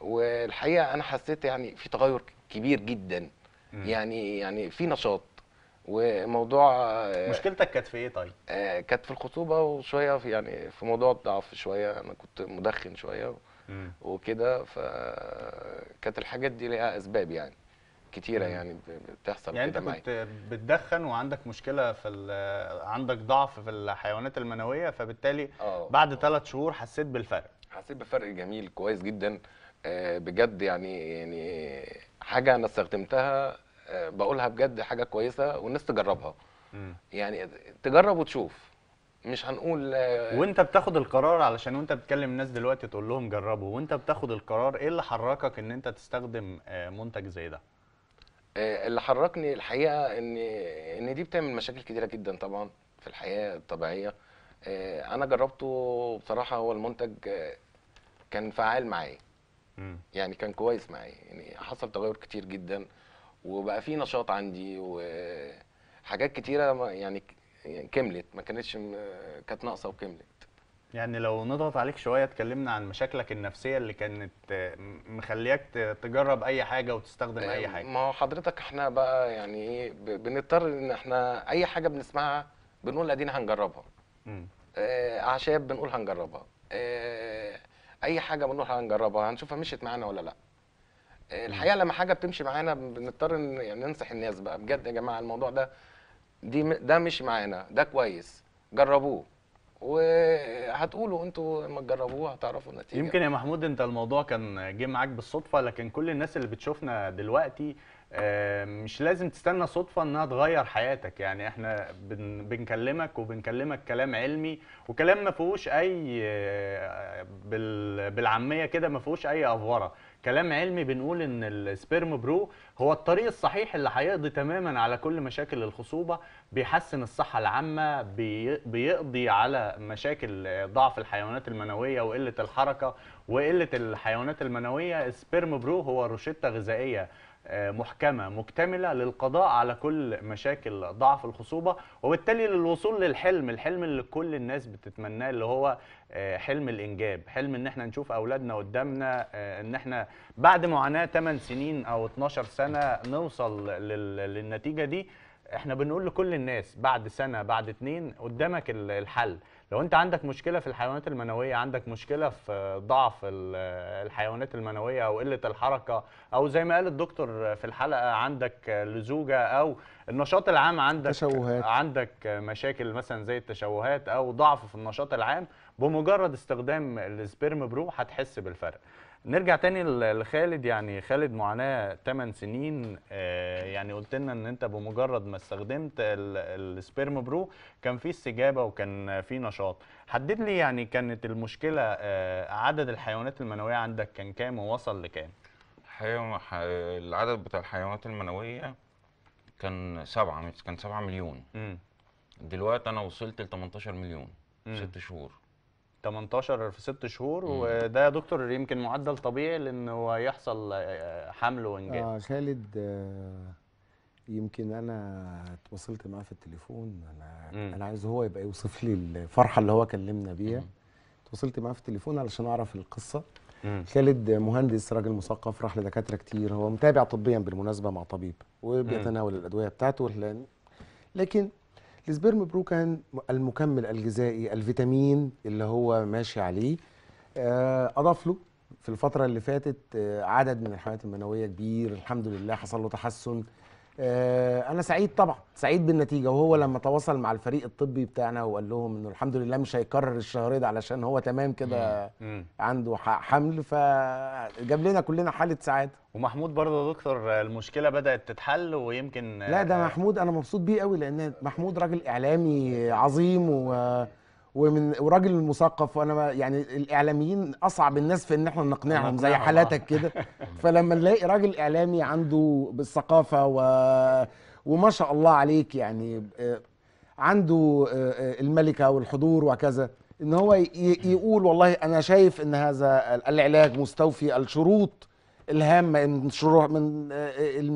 Speaker 4: والحقيقه انا حسيت يعني في تغير كبير جدا يعني يعني في نشاط وموضوع آه، مشكلتك
Speaker 1: كانت في ايه طيب؟ آه،
Speaker 4: كانت في الخطوبه وشويه في يعني في موضوع الضعف شويه انا كنت مدخن شويه وكده فكانت الحاجات دي ليها اسباب يعني كتيره مم. يعني بتحصل يعني انت كنت
Speaker 1: بتدخن وعندك مشكله في عندك ضعف في الحيوانات المنويه فبالتالي أوه. بعد ثلاث شهور حسيت بالفرق حسيت بفرق جميل
Speaker 4: كويس جدا آه، بجد يعني يعني حاجه انا استخدمتها بقولها بجد حاجه كويسه والناس تجربها يعني تجرب وتشوف مش هنقول آه، وانت
Speaker 1: بتاخد القرار علشان وانت بتكلم الناس دلوقتي تقول لهم جربوا وانت بتاخد القرار ايه اللي حركك ان انت تستخدم آه، منتج زي ده
Speaker 4: آه، اللي حركني الحقيقه ان ان دي بتعمل مشاكل كتيره جدا طبعا في الحياه الطبيعيه انا جربته بصراحه هو المنتج كان فعال معايا يعني كان كويس معايا يعني حصل تغير كتير جدا وبقى في نشاط عندي وحاجات كتيره يعني, يعني كملت ما كانتش كانت ناقصه وكملت
Speaker 1: يعني لو نضغط عليك شويه اتكلمنا عن مشاكلك النفسيه اللي كانت مخلياك تجرب اي حاجه وتستخدم اي آه، حاجه ما هو حضرتك
Speaker 4: احنا بقى يعني ايه بنضطر ان احنا اي حاجه بنسمعها بنقول ادينا هنجربها آه اعشاب بنقول هنجربها آه اي حاجه بنقول هنجربها هنشوفها مشيت معانا ولا لا الحقيقه لما حاجه بتمشي معانا بنضطر ان يعني ننصح الناس بقى بجد يا جماعه الموضوع ده دي ده مش معانا ده كويس جربوه وهتقولوا انتوا لما تجربوه هتعرفوا النتيجه
Speaker 1: يمكن يا محمود انت الموضوع كان جه معاك بالصدفه لكن كل الناس اللي بتشوفنا دلوقتي آه، مش لازم تستنى صدفه انها تغير حياتك يعني احنا بنكلمك وبنكلمك كلام علمي وكلام ما فيهوش اي آه، بالعاميه كده ما فيهوش اي افوره كلام علمي بنقول ان السبيرم برو هو الطريق الصحيح اللي هيقضي تماما على كل مشاكل الخصوبه بيحسن الصحه العامه بيقضي على مشاكل ضعف الحيوانات المنويه وقله الحركه وقله الحيوانات المنويه السبيرم برو هو روشته غذائيه آه، محكمه مكتمله للقضاء على كل مشاكل ضعف الخصوبه وبالتالي للوصول للحلم الحلم اللي كل الناس بتتمناه اللي هو آه، حلم الانجاب حلم ان احنا نشوف اولادنا قدامنا آه، ان احنا بعد معاناه 8 سنين او 12 سنه نوصل للنتيجه دي احنا بنقول لكل الناس بعد سنه بعد اتنين قدامك الحل لو انت عندك مشكله في الحيوانات المنويه عندك مشكله في ضعف الحيوانات المنويه او قله الحركه او زي ما قال الدكتور في الحلقه عندك لزوجه او النشاط العام عندك تشوهات. عندك مشاكل مثلا زي التشوهات او ضعف في النشاط العام بمجرد استخدام السبيرم برو هتحس بالفرق نرجع تاني لخالد يعني خالد معاناه 8 سنين آه، يعني قلت لنا ان انت بمجرد ما استخدمت السبيرم برو كان في استجابه وكان في نشاط حدد لي يعني كانت المشكله آه، عدد الحيوانات المنويه عندك كان كام ووصل لكام حيو... العدد بتاع الحيوانات المنويه
Speaker 3: كان 7 كان 7 مليون م. دلوقتي انا وصلت ل 18
Speaker 1: مليون في ست شهور 18 في 6 شهور مم. وده يا دكتور يمكن معدل طبيعي لانه يحصل آه، حمل وانجاب اه
Speaker 2: خالد آه، يمكن انا اتواصلت معاه في التليفون انا مم. انا عايز هو يبقى يوصف لي الفرحه اللي هو كلمنا بيها اتواصلت معاه في التليفون علشان اعرف القصه مم. خالد مهندس راجل مثقف راح لدكاتره كتير هو متابع طبيا بالمناسبه مع طبيب وبيتناول الادويه بتاعته لكن السبيرم كان المكمل الغذائي الفيتامين اللي هو ماشي عليه آه، اضاف له في الفتره اللي فاتت آه، عدد من الحملات المنويه كبير الحمد لله حصل له تحسن آه، انا سعيد طبعا سعيد بالنتيجه وهو لما تواصل مع الفريق الطبي بتاعنا وقال لهم انه الحمد لله مش هيكرر الشهر ده علشان هو تمام كده عنده حمل
Speaker 1: فجاب لنا كلنا حاله سعاده ومحمود برضه يا دكتور المشكله بدات تتحل ويمكن لا ده آه،
Speaker 2: محمود انا مبسوط بيه قوي لان محمود راجل اعلامي عظيم و ومن وراجل مثقف وانا يعني الاعلاميين اصعب الناس في ان احنا نقنعهم زي حالاتك آه. كده [LAUGHS] فلما نلاقي راجل اعلامي عنده بالثقافه و... وما شاء الله عليك يعني آه، عنده آه، الملكه والحضور وكذا ان هو يقول والله انا شايف ان هذا العلاج مستوفي الشروط الهامه من من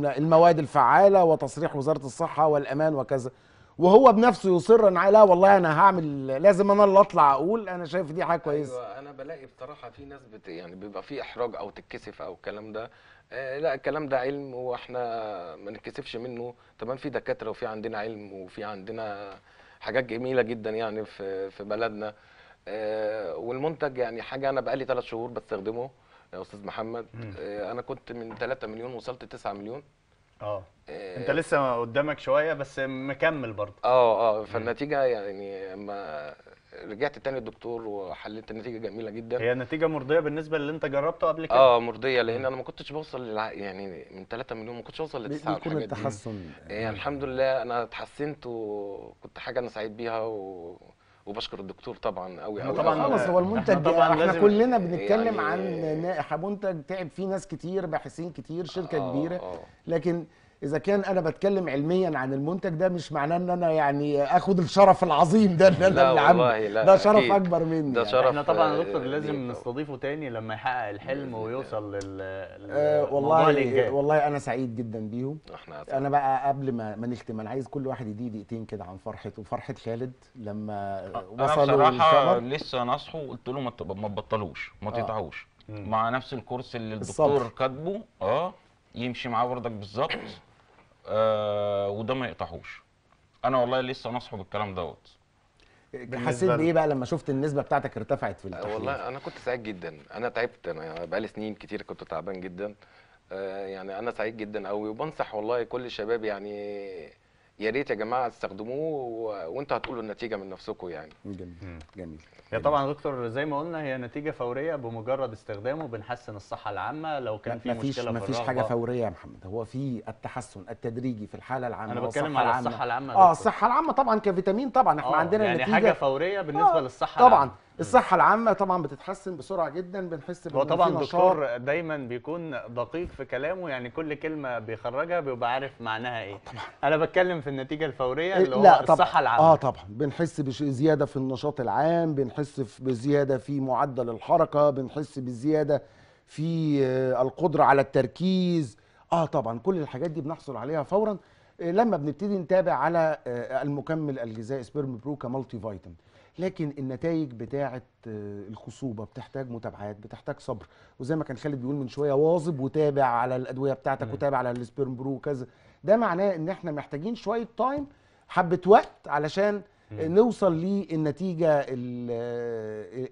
Speaker 2: المواد الفعاله وتصريح وزاره الصحه والامان وكذا وهو بنفسه يصر ان لا والله انا هعمل لازم انا اللي اطلع اقول انا شايف دي حاجه أيوة، كويسه
Speaker 4: ايوه انا بلاقي بصراحه في ناس بت يعني بيبقى في احراج او تتكسف او الكلام ده آه لا الكلام ده علم واحنا ما نتكسفش منه طبعا في دكاتره وفي عندنا علم وفي عندنا حاجات جميله جدا يعني في في بلدنا آه والمنتج يعني حاجه انا بقالي ثلاث شهور بستخدمه يا استاذ محمد آه انا كنت من 3 مليون وصلت 9 مليون آه. اه
Speaker 1: انت لسه قدامك شويه بس مكمل برضه
Speaker 4: اه اه فالنتيجه يعني ما رجعت تاني الدكتور وحللت النتيجه جميله جدا هي النتيجه مرضيه بالنسبه للي انت جربته قبل كده اه مرضيه لان انا ما كنتش بوصل للع... يعني من 3 مليون ما كنتش بوصل ل 9 بيكون التحسن يعني الحمد لله انا اتحسنت وكنت حاجه انا سعيد بيها و... وبشكر الدكتور طبعا قوي قوي طبعا خلاص هو المنتج يعني احنا, طبعا احنا كلنا بنتكلم يعني
Speaker 2: عن منتج تعب فيه ناس كتير باحثين كتير شركه آه كبيره آه لكن اذا كان انا بتكلم علميا عن المنتج ده مش معناه ان انا يعني اخد الشرف العظيم ده ان انا اللي لا ده شرف أكيد. اكبر مني ده يعني. احنا طبعا آه، يا دكتور
Speaker 1: لازم نستضيفه تاني لما يحقق الحلم إيه. ويوصل لل آه والله
Speaker 2: والله انا سعيد جدا بيهم انا بقى قبل ما ما نختم انا عايز كل واحد يدي دقيقتين كده عن فرحته فرحه خالد لما
Speaker 1: وصلوا انا بصراحه
Speaker 3: لسه نصحه وقلت له ما تبطلوش ما آه. تقطعوش مع نفس الكورس اللي الدكتور كاتبه اه يمشي معاه برضك بالظبط آه وده ما يقطعوش انا والله لسه نصحه بالكلام دوت
Speaker 2: حسيت بايه بقى لما شفت النسبه بتاعتك ارتفعت في التحليل والله
Speaker 3: انا كنت سعيد جدا انا تعبت انا
Speaker 4: بقالي سنين كتير كنت تعبان جدا آه، يعني انا سعيد جدا قوي وبنصح والله كل الشباب يعني يا ريت يا جماعه استخدموه وانتوا هتقولوا النتيجه من نفسكم يعني
Speaker 1: جميل جميل هي طبعا يا دكتور زي ما قلنا هي نتيجه فوريه بمجرد استخدامه بنحسن الصحه العامه لو كان في مفيش مشكله مفيش في مفيش حاجه
Speaker 2: فوريه يا محمد هو في التحسن التدريجي في الحاله العامه انا بتكلم على الصحه العامه اه الصحه العامه طبعا كفيتامين طبعا احنا آه، عندنا يعني نتيجه حاجه
Speaker 1: فوريه بالنسبه آه للصحه طبعا العامة.
Speaker 2: الصحه العامه طبعا بتتحسن بسرعه جدا بنحس هو طبعا دكتور
Speaker 1: دايما بيكون دقيق في كلامه يعني كل كلمه بيخرجها بيبقى عارف معناها ايه آه، طبعا. انا بتكلم في النتيجه الفوريه إيه، اللي هو طبعا. الصحه العامه اه
Speaker 2: طبعا بنحس بزياده في النشاط العام بنحس بزياده في معدل الحركه بنحس بزياده في آه، القدره على التركيز اه طبعا كل الحاجات دي بنحصل عليها فورا آه، لما بنبتدي نتابع على المكمل الغذائي سبيرم برو كمالتي فيتامين لكن النتائج بتاعه آه، الخصوبه بتحتاج متابعات بتحتاج صبر وزي ما كان خالد بيقول من شويه واظب وتابع على الادويه بتاعتك وتابع على السبيرم برو وكذا ده معناه ان احنا محتاجين شويه تايم حبه وقت علشان آه، نوصل للنتيجه آه،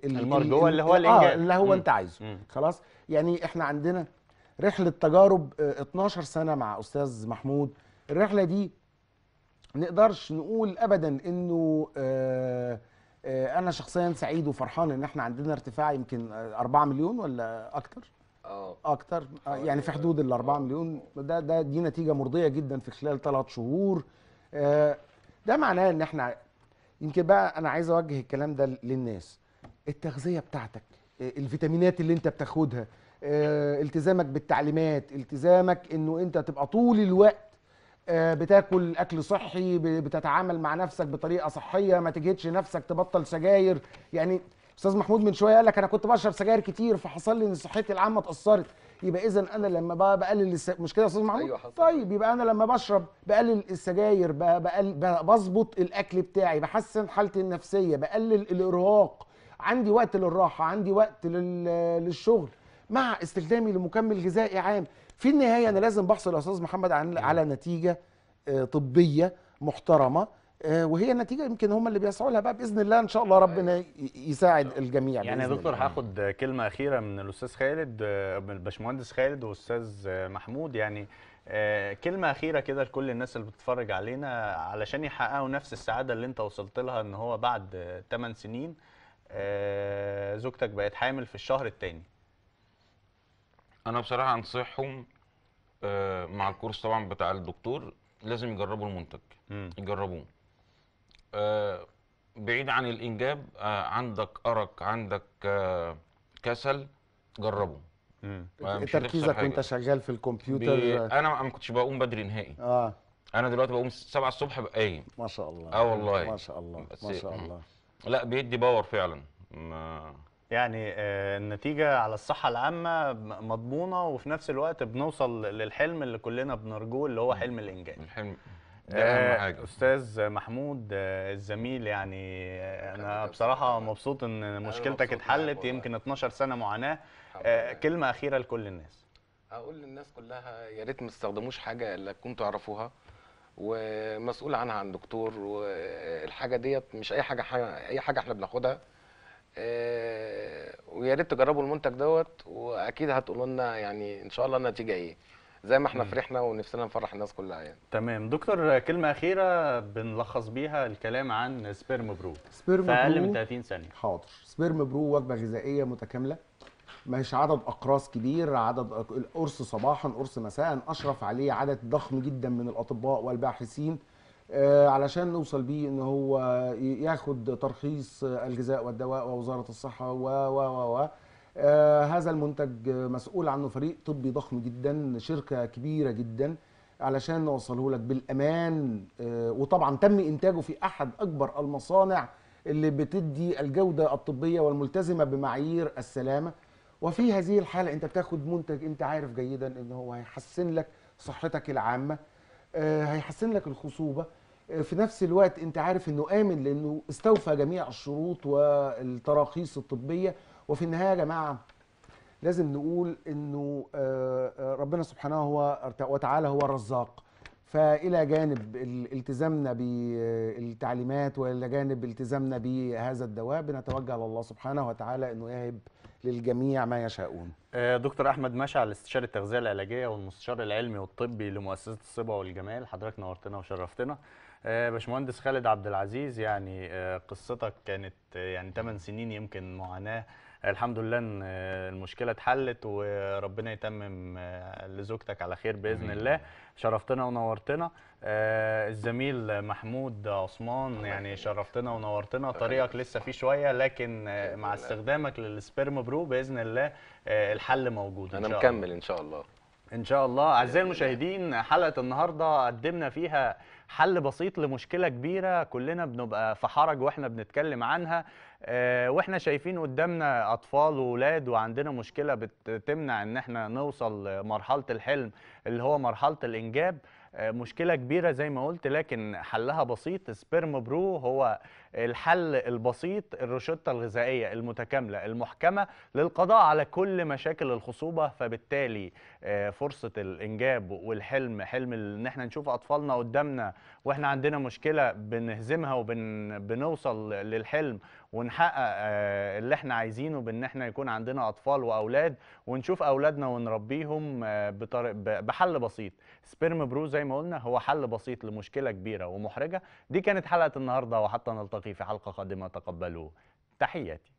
Speaker 2: المرجوه اللي هو اللي, آه اللي هو انت عايزه خلاص يعني احنا عندنا رحله تجارب 12 سنه مع استاذ محمود الرحله دي نقدرش نقول ابدا انه آه آه، انا شخصيا سعيد وفرحان ان احنا عندنا ارتفاع يمكن 4 آه، مليون ولا اكتر اه اكتر آه، يعني في حدود ال 4 مليون ده ده دي نتيجه مرضيه جدا في خلال ثلاث شهور ده معناه ان احنا يمكن بقى انا عايز اوجه الكلام ده للناس التغذيه بتاعتك الفيتامينات اللي انت بتاخدها التزامك بالتعليمات التزامك انه انت تبقى طول الوقت آه، بتاكل اكل صحي بتتعامل مع نفسك بطريقه صحيه ما تجهدش نفسك تبطل سجاير يعني استاذ محمود من شويه قال لك انا كنت بشرب سجاير كتير فحصل لي ان صحتي العامه اتاثرت يبقى اذا انا لما بقلل الس... مش كده يا استاذ محمود أيوة حصل. طيب يبقى انا لما بشرب بقلل السجاير بقل... بظبط الاكل بتاعي بحسن حالتي النفسيه بقلل الارهاق عندي وقت للراحه عندي وقت لل... للشغل مع استخدامي لمكمل غذائي عام في النهايه انا لازم بحصل يا استاذ محمد نعم. على نتيجه آه، طبيه محترمه آه، وهي النتيجه يمكن هم اللي بيسعوا لها بقى باذن الله ان شاء الله ربنا يساعد الجميع يعني يا دكتور
Speaker 1: هاخد كلمه اخيره من الاستاذ خالد آه، من الباشمهندس خالد والاستاذ محمود يعني كلمه اخيره كده لكل الناس اللي بتتفرج علينا علشان يحققوا نفس السعاده اللي انت وصلت لها ان هو بعد 8 سنين زوجتك بقت حامل في الشهر الثاني
Speaker 3: انا بصراحه انصحهم آه، مع الكورس طبعا بتاع الدكتور لازم يجربوا المنتج مم. يجربوه آه، بعيد عن الانجاب آه، عندك ارق عندك كسل جربه تركيزك وانت شغال
Speaker 2: في الكمبيوتر
Speaker 3: انا ما كنتش بقوم بدري نهائي اه انا دلوقتي بقوم 7 الصبح بقى قايم ما شاء الله اه والله. ما شاء الله ما شاء الله
Speaker 1: لا بيدي باور فعلا ما يعني آه، النتيجة على الصحة العامة مضمونة وفي نفس الوقت بنوصل للحلم اللي كلنا بنرجوه اللي هو حلم الإنجاز الحلم ده آه، حاجة. استاذ محمود آه، الزميل يعني انا بصراحه مبسوط ان مشكلتك اتحلت يمكن 12 سنه معاناه كلمه اخيره لكل الناس
Speaker 4: هقول للناس كلها يا
Speaker 1: ريت ما تستخدموش حاجه الا تكونوا تعرفوها
Speaker 4: ومسؤول عنها عن دكتور والحاجه ديت مش اي حاجه اي حاجه احنا بناخدها آه، ويا ريت تجربوا المنتج دوت واكيد هتقولوا لنا يعني ان شاء الله النتيجه ايه زي ما احنا فرحنا ونفسنا نفرح الناس كلها يعني
Speaker 1: تمام دكتور كلمه اخيره بنلخص بيها الكلام عن سبيرم برو سبيرم في اقل من 30 ثانيه
Speaker 2: حاضر سبيرم برو وجبه غذائيه متكامله مش عدد اقراص كبير عدد القرص صباحا قرص مساء اشرف عليه عدد ضخم جدا من الاطباء والباحثين آه، علشان نوصل بيه ان هو ياخد ترخيص الغذاء والدواء ووزاره الصحه و و و آه، هذا المنتج مسؤول عنه فريق طبي ضخم جدا شركه كبيره جدا علشان نوصله لك بالامان آه، وطبعا تم انتاجه في احد اكبر المصانع اللي بتدي الجوده الطبيه والملتزمه بمعايير السلامه وفي هذه الحاله انت بتاخد منتج انت عارف جيدا ان هو هيحسن لك صحتك العامه هيحسن لك الخصوبه في نفس الوقت انت عارف انه امن لانه استوفى جميع الشروط والتراخيص الطبيه وفي النهايه يا جماعه لازم نقول انه آه، آه، ربنا سبحانه وتعالى هو الرزاق فالى جانب التزامنا بالتعليمات والى جانب التزامنا بهذا الدواء بنتوجه لله سبحانه وتعالى انه يهب للجميع ما يشاءون
Speaker 1: آه، دكتور احمد مشعل استشاري التغذيه العلاجيه والمستشار العلمي والطبي لمؤسسه الصبا والجمال حضرتك نورتنا وشرفتنا آه، باشمهندس خالد عبد العزيز يعني آه، قصتك كانت يعني 8 سنين يمكن معاناه الحمد لله ان المشكله اتحلت وربنا يتمم لزوجتك على خير باذن الله شرفتنا ونورتنا آه، الزميل محمود عثمان يعني شرفتنا ونورتنا طريقك لسه فيه شويه لكن مع استخدامك للسبيرم برو باذن الله آه، الحل موجود إن شاء الله. انا مكمل ان شاء الله ان شاء الله اعزائي المشاهدين حلقه النهارده قدمنا فيها حل بسيط لمشكله كبيره كلنا بنبقى في حرج واحنا بنتكلم عنها آه، واحنا شايفين قدامنا اطفال وولاد وعندنا مشكله بتمنع ان احنا نوصل مرحله الحلم اللي هو مرحله الانجاب آه، مشكله كبيره زي ما قلت لكن حلها بسيط سبيرم برو هو الحل البسيط الروشتة الغذائية المتكاملة المحكمة للقضاء على كل مشاكل الخصوبة فبالتالي آه، فرصة الإنجاب والحلم حلم إن إحنا نشوف أطفالنا قدامنا وإحنا عندنا مشكلة بنهزمها وبنوصل للحلم ونحقق آه، اللي إحنا عايزينه بإن إحنا يكون عندنا أطفال وأولاد ونشوف أولادنا ونربيهم آه، بحل بسيط سبيرم برو زي ما قلنا هو حل بسيط لمشكلة كبيرة ومحرجة دي كانت حلقة النهاردة وحتى نلتقي نلتقي في حلقة قادمة تقبلوا تحياتي